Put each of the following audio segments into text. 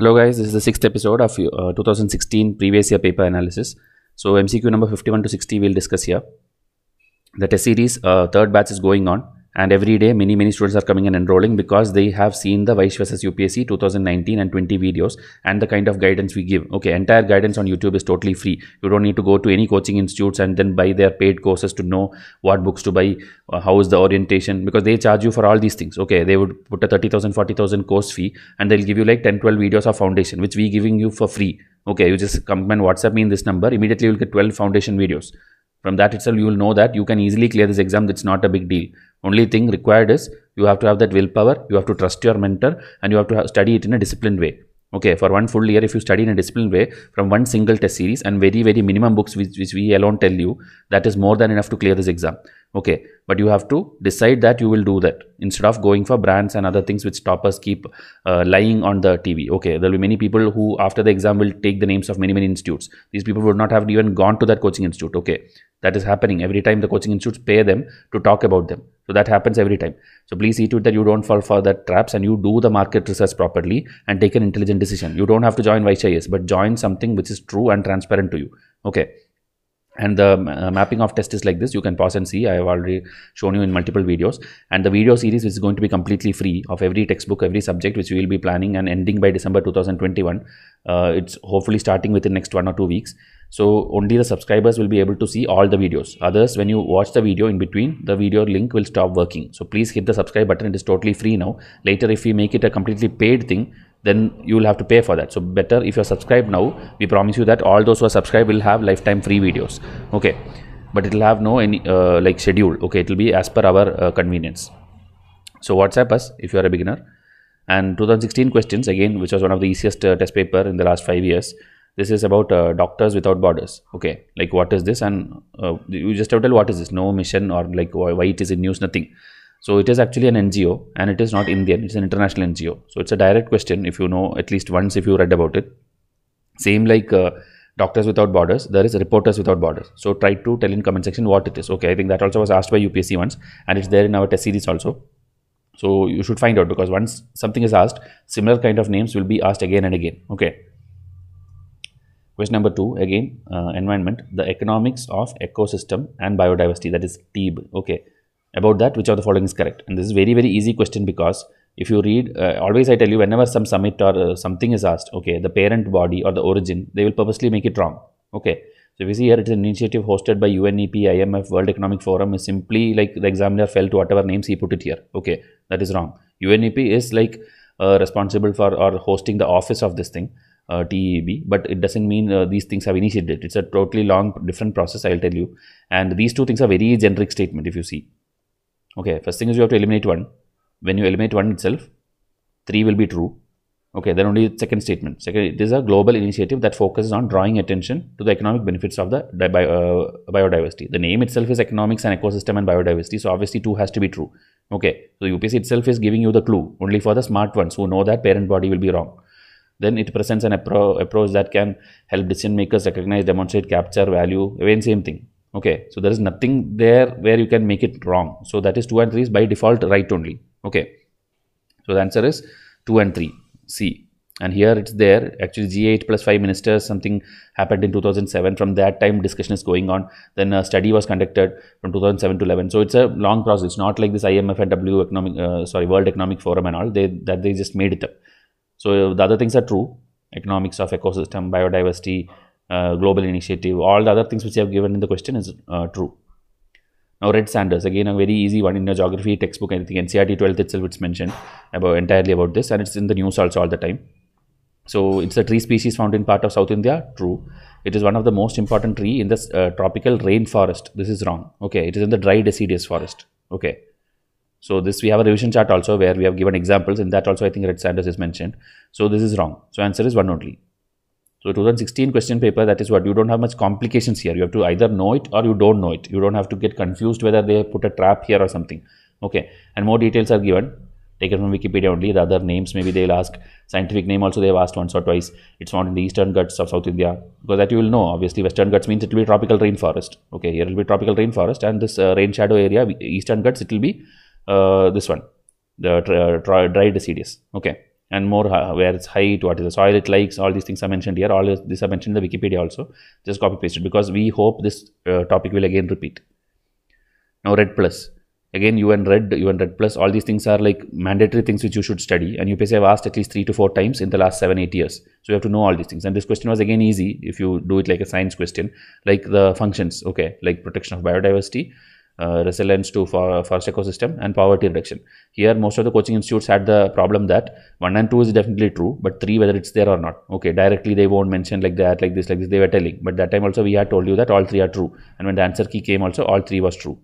Hello guys, this is the sixth episode of uh, 2016 previous year paper analysis. So MCQ number 51 to 60 we'll discuss here. The test series uh, third batch is going on and every day many many students are coming and enrolling because they have seen the vice versus UPSC 2019 and 20 videos and the kind of guidance we give okay entire guidance on YouTube is totally free you don't need to go to any coaching institutes and then buy their paid courses to know what books to buy uh, how is the orientation because they charge you for all these things okay they would put a 30000 40000 course fee and they'll give you like 10 12 videos of foundation which we giving you for free okay you just come and whatsapp me in this number immediately you'll get 12 foundation videos from that itself you will know that you can easily clear this exam that's not a big deal only thing required is you have to have that willpower, you have to trust your mentor, and you have to have study it in a disciplined way. Okay, for one full year, if you study in a disciplined way from one single test series and very, very minimum books, which, which we alone tell you, that is more than enough to clear this exam. Okay, but you have to decide that you will do that instead of going for brands and other things which toppers keep uh, lying on the TV. Okay, there will be many people who after the exam will take the names of many, many institutes. These people would not have even gone to that coaching institute. Okay, that is happening every time the coaching institutes pay them to talk about them so that happens every time so please see to it that you don't fall for that traps and you do the market research properly and take an intelligent decision you don't have to join YCIS but join something which is true and transparent to you okay and the uh, mapping of test is like this you can pause and see i have already shown you in multiple videos and the video series is going to be completely free of every textbook every subject which we will be planning and ending by december 2021 uh, it's hopefully starting within next one or two weeks so only the subscribers will be able to see all the videos. Others, when you watch the video in between, the video link will stop working. So please hit the subscribe button. It is totally free now. Later, if we make it a completely paid thing, then you will have to pay for that. So better if you're subscribed now, we promise you that all those who are subscribed will have lifetime free videos. Okay. But it will have no any uh, like schedule. Okay. It will be as per our uh, convenience. So WhatsApp us if you are a beginner. And 2016 questions again, which was one of the easiest uh, test paper in the last five years this is about uh, doctors without borders okay like what is this and uh, you just have to tell what is this no mission or like why it is in news nothing so it is actually an ngo and it is not indian it's an international ngo so it's a direct question if you know at least once if you read about it same like uh, doctors without borders there is reporters without borders so try to tell in comment section what it is okay i think that also was asked by upsc once and it's there in our test series also so you should find out because once something is asked similar kind of names will be asked again and again okay Question number two, again, uh, environment, the economics of ecosystem and biodiversity, that is TEEB. Okay, about that, which of the following is correct? And this is very, very easy question because if you read, uh, always I tell you, whenever some summit or uh, something is asked, okay, the parent body or the origin, they will purposely make it wrong. Okay, so we see here, it's an initiative hosted by UNEP, IMF, World Economic Forum is simply like the examiner fell to whatever names he put it here. Okay, that is wrong. UNEP is like uh, responsible for or hosting the office of this thing uh, TEB, but it doesn't mean uh, these things have initiated. It's a totally long different process, I'll tell you. And these two things are very generic statement if you see. Okay, first thing is you have to eliminate one. When you eliminate one itself, three will be true. Okay, then only second statement. Second, it is a global initiative that focuses on drawing attention to the economic benefits of the bi uh, biodiversity. The name itself is economics and ecosystem and biodiversity, so obviously two has to be true. Okay, so UPC itself is giving you the clue only for the smart ones who know that parent body will be wrong. Then it presents an appro approach that can help decision makers recognize, demonstrate, capture, value, again same thing. Okay, so there is nothing there where you can make it wrong. So that is 2 and 3 is by default right only. Okay, so the answer is 2 and 3, C and here it's there actually g8 plus 5 ministers something happened in 2007 from that time discussion is going on then a study was conducted from 2007 to 11 so it's a long process it's not like this imf and w economic uh, sorry world economic forum and all they that they just made it up so the other things are true, economics of ecosystem, biodiversity, uh, global initiative, all the other things which I have given in the question is uh, true. Now red sanders, again a very easy one in your geography textbook, Anything think NCRT 12th itself it's mentioned about entirely about this and it's in the news also all the time. So it's a tree species found in part of South India, true. It is one of the most important tree in the uh, tropical rainforest. This is wrong. Okay, it is in the dry deciduous forest. Okay, so this we have a revision chart also where we have given examples and that also I think Red Sanders is mentioned. So this is wrong. So answer is 1 only. So 2016 question paper that is what you don't have much complications here. You have to either know it or you don't know it. You don't have to get confused whether they put a trap here or something. Okay. And more details are given Take it from Wikipedia only. The other names, maybe they'll ask scientific name also. They have asked once or twice. It's found in the eastern guts of South India because that you will know. Obviously, western guts means it will be tropical rainforest. Okay, here it will be tropical rainforest, and this uh, rain shadow area, eastern guts it will be uh, this one the dry uh, deciduous okay and more uh, where its height what is the soil it likes all these things are mentioned here all these are mentioned in the wikipedia also just copy paste it because we hope this uh, topic will again repeat now red plus again un red un red plus all these things are like mandatory things which you should study and UPSC have asked at least three to four times in the last seven eight years so you have to know all these things and this question was again easy if you do it like a science question like the functions okay like protection of biodiversity uh, resilience to for forest ecosystem and poverty reduction. Here, most of the coaching institutes had the problem that one and two is definitely true, but three whether it's there or not. Okay, directly they won't mention like that, like this, like this. They were telling, but that time also we had told you that all three are true, and when the answer key came, also all three was true.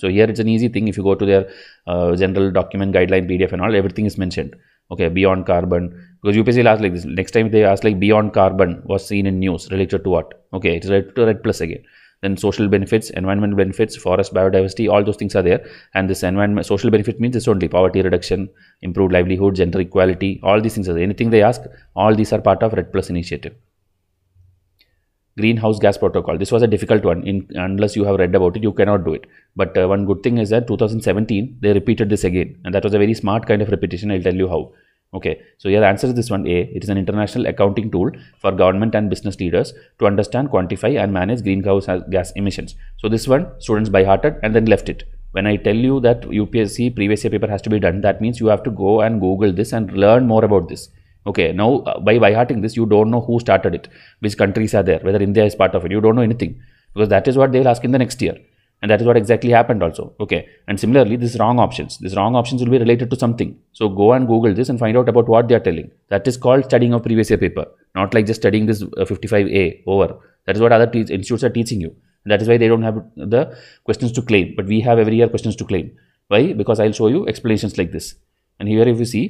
So here it's an easy thing if you go to their uh, general document guideline PDF and all, everything is mentioned. Okay, beyond carbon because UPC last like this. Next time they ask like beyond carbon was seen in news related to what? Okay, it's related red plus again then social benefits, environmental benefits, forest biodiversity, all those things are there. And this environment social benefit means it's only poverty reduction, improved livelihood, gender equality, all these things are there. Anything they ask, all these are part of Red Plus initiative. Greenhouse gas protocol. This was a difficult one. In, unless you have read about it, you cannot do it. But uh, one good thing is that 2017 they repeated this again, and that was a very smart kind of repetition. I'll tell you how. Okay, so here the answer is this one A. It is an international accounting tool for government and business leaders to understand, quantify and manage greenhouse gas emissions. So this one students by hearted and then left it. When I tell you that UPSC previous year paper has to be done, that means you have to go and Google this and learn more about this. Okay, now uh, by by hearting this, you don't know who started it, which countries are there, whether India is part of it. You don't know anything because that is what they will ask in the next year and that is what exactly happened also okay and similarly this wrong options this wrong options will be related to something so go and google this and find out about what they are telling that is called studying of previous year paper not like just studying this 55a uh, over that is what other institutes are teaching you that is why they don't have the questions to claim but we have every year questions to claim why because i'll show you explanations like this and here if you see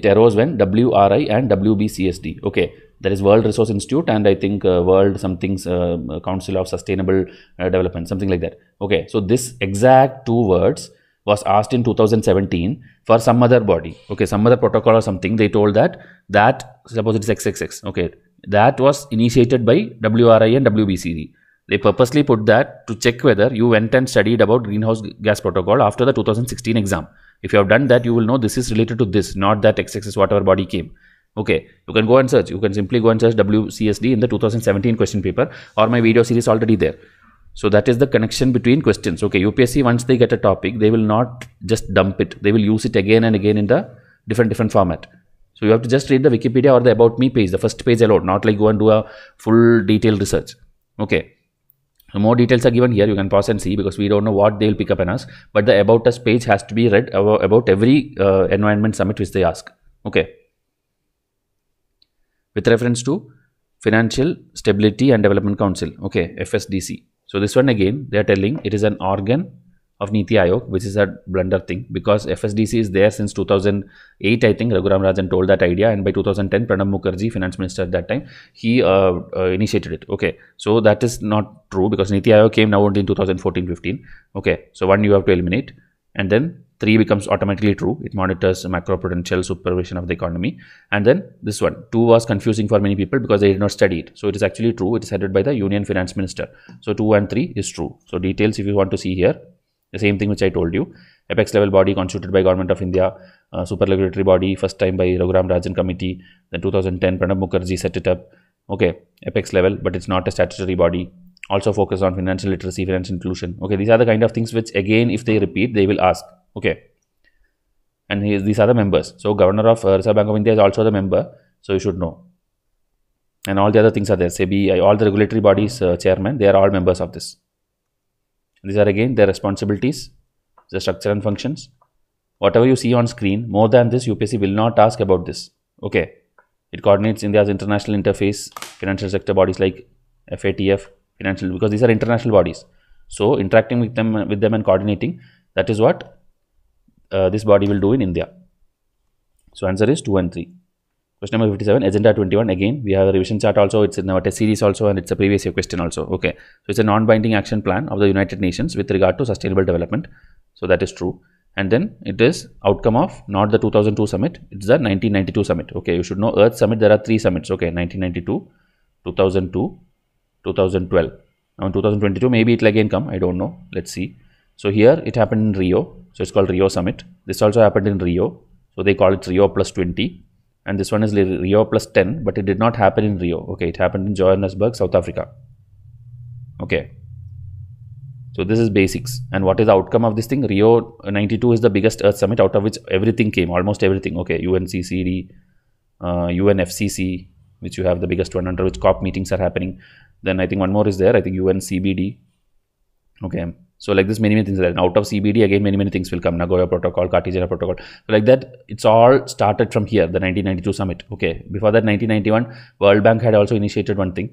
it arose when wri and wbcsd okay there is World Resource Institute and I think uh, World something uh, Council of Sustainable uh, Development, something like that. Okay, so this exact two words was asked in 2017 for some other body, okay, some other protocol or something. They told that that suppose it is XXX, okay, that was initiated by WRI and WBCD. They purposely put that to check whether you went and studied about greenhouse gas protocol after the 2016 exam. If you have done that, you will know this is related to this, not that XXX whatever body came okay you can go and search you can simply go and search wcsd in the 2017 question paper or my video series already there so that is the connection between questions okay upsc once they get a topic they will not just dump it they will use it again and again in the different different format so you have to just read the wikipedia or the about me page the first page alone not like go and do a full detailed research okay more details are given here you can pause and see because we don't know what they will pick up on us but the about us page has to be read about every uh, environment summit which they ask okay with reference to Financial Stability and Development Council, okay, FSDC. So this one again, they are telling it is an organ of Niti Aayog, which is a blunder thing because FSDC is there since 2008, I think Raghuram Rajan told that idea and by 2010, Pranab Mukherjee, finance minister at that time, he uh, uh, initiated it. Okay, so that is not true because Niti Aayog came now only in 2014-15. Okay, so one you have to eliminate and then 3 becomes automatically true. It monitors macroprudential supervision of the economy. And then this one, 2 was confusing for many people because they did not study it. So it is actually true. It is headed by the Union Finance Minister. So 2 and 3 is true. So details if you want to see here, the same thing which I told you. Apex level body constituted by Government of India, uh, super regulatory body first time by Raghuram Rajan Committee. Then 2010 Pranab Mukherjee set it up. Okay, apex level, but it's not a statutory body also focus on financial literacy, financial inclusion. Okay, these are the kind of things which again, if they repeat, they will ask okay and he is, these are the members so governor of uh, reserve bank of india is also the member so you should know and all the other things are there sebi uh, all the regulatory bodies uh, chairman they are all members of this these are again their responsibilities the structure and functions whatever you see on screen more than this upsc will not ask about this okay it coordinates india's international interface financial sector bodies like fatf financial because these are international bodies so interacting with them with them and coordinating that is what uh, this body will do in India. So answer is 2 and 3. Question number 57, agenda 21. Again, we have a revision chart also. It's in our test series also, and it's a previous year question also. Okay. So it's a non-binding action plan of the United Nations with regard to sustainable development. So that is true. And then it is outcome of not the 2002 summit. It's the 1992 summit. Okay. You should know Earth summit. There are three summits. Okay. 1992, 2002, 2012. Now in 2022, maybe it'll again come. I don't know. Let's see. So here it happened in Rio. So it's called Rio Summit. This also happened in Rio. So they call it Rio plus 20. And this one is Rio plus 10, but it did not happen in Rio. Okay, it happened in Johannesburg, South Africa. Okay. So this is basics. And what is the outcome of this thing? Rio 92 is the biggest Earth Summit out of which everything came, almost everything. Okay, UNCCD, uh, UNFCC, which you have the biggest one under which COP meetings are happening. Then I think one more is there. I think UNCBD. Okay. So like this, many many things are there. And out of CBD, again many many things will come. Nagoya Protocol, Cartagena Protocol. So like that, it's all started from here, the 1992 summit. Okay, before that 1991, World Bank had also initiated one thing,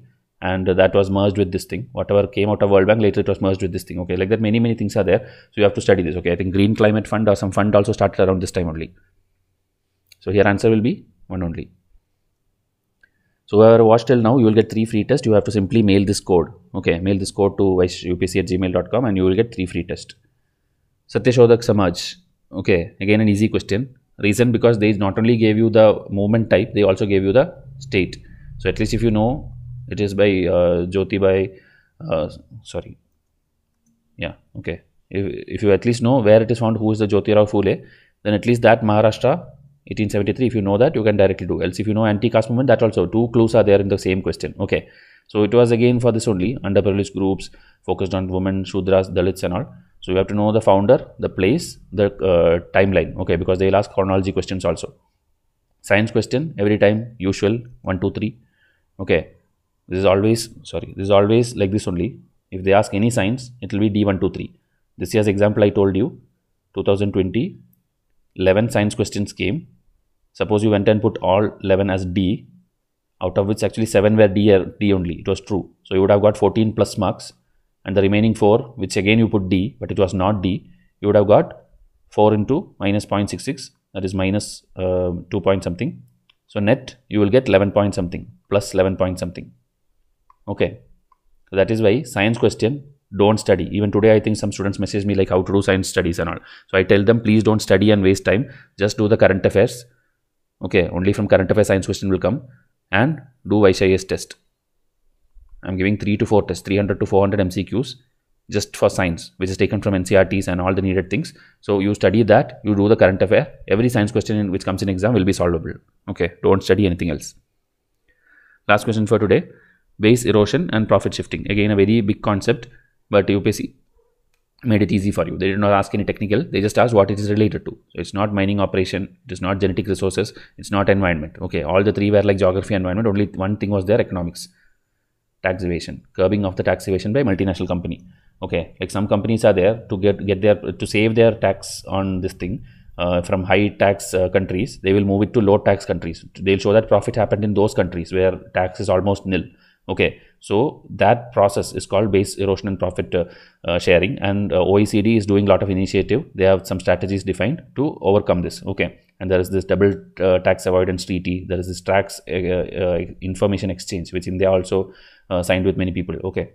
and that was merged with this thing. Whatever came out of World Bank later, it was merged with this thing. Okay, like that, many many things are there. So you have to study this. Okay, I think Green Climate Fund or some fund also started around this time only. So here answer will be one only. So whoever watched till now, you will get three free tests. You have to simply mail this code. Okay, mail this code to upc at gmail.com and you will get three free tests. Satyashodak Samaj. Okay, again an easy question. Reason because they not only gave you the movement type, they also gave you the state. So at least if you know, it is by uh, Jyoti by, uh, sorry. Yeah, okay. If, if you at least know where it is found, who is the Jyoti Rao Phule, then at least that Maharashtra 1873 if you know that you can directly do else if you know anti-caste movement that also two clues are there in the same question okay so it was again for this only underprivileged groups focused on women shudras dalits and all so you have to know the founder the place the uh, timeline okay because they'll ask chronology questions also science question every time usual one two three okay this is always sorry this is always like this only if they ask any science it will be d123 this year's example i told you 2020 11 science questions came Suppose you went and put all 11 as D, out of which actually 7 were D, uh, D only. It was true. So you would have got 14 plus marks. And the remaining 4, which again you put D, but it was not D, you would have got 4 into minus 0.66, that is minus, uh, 2 point something. So net, you will get 11 point something, plus 11 point something. Okay. So that is why science question don't study even today i think some students message me like how to do science studies and all so i tell them please don't study and waste time just do the current affairs okay only from current affairs science question will come and do YCIS test I'm giving 3 to 4 tests 300 to 400 MCQs just for science which is taken from NCRTs and all the needed things so you study that you do the current affair every science question which comes in exam will be solvable okay don't study anything else last question for today base erosion and profit shifting again a very big concept but UPSC made it easy for you. They did not ask any technical, they just asked what it is related to. It's not mining operation, it is not genetic resources, it's not environment. Okay, all the three were like geography, environment, only one thing was there economics, tax evasion, curbing of the tax evasion by multinational company. Okay, like some companies are there to get, get their to save their tax on this thing. Uh, from high tax uh, countries, they will move it to low tax countries. They'll show that profit happened in those countries where tax is almost nil okay so that process is called base erosion and profit uh, uh, sharing and uh, oecd is doing a lot of initiative they have some strategies defined to overcome this okay and there is this double uh, tax avoidance treaty there is this tax uh, uh, information exchange which india also signed with many people okay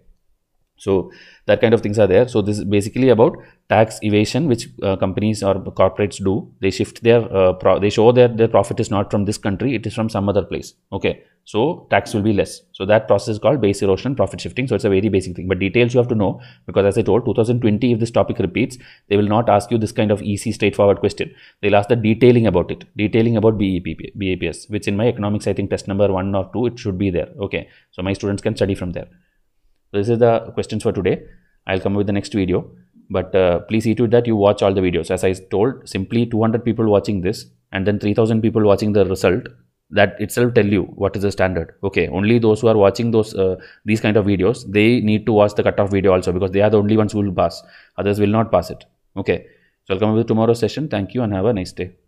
so that kind of things are there. So this is basically about tax evasion, which uh, companies or corporates do. They shift their, uh, they show that their profit is not from this country, it is from some other place. Okay. So tax will be less. So that process is called base erosion, profit shifting. So it's a very basic thing, but details you have to know because as I told 2020, if this topic repeats, they will not ask you this kind of easy, straightforward question. They'll ask the detailing about it, detailing about BEP, BAPS, which in my economics, I think test number one or two, it should be there. Okay. So my students can study from there this is the questions for today. I'll come with the next video. But uh, please see to it that you watch all the videos. As I told, simply 200 people watching this and then 3000 people watching the result. That itself tell you what is the standard. Okay, only those who are watching those uh, these kind of videos, they need to watch the cutoff video also because they are the only ones who will pass. Others will not pass it. Okay, so I'll come with tomorrow's session. Thank you and have a nice day.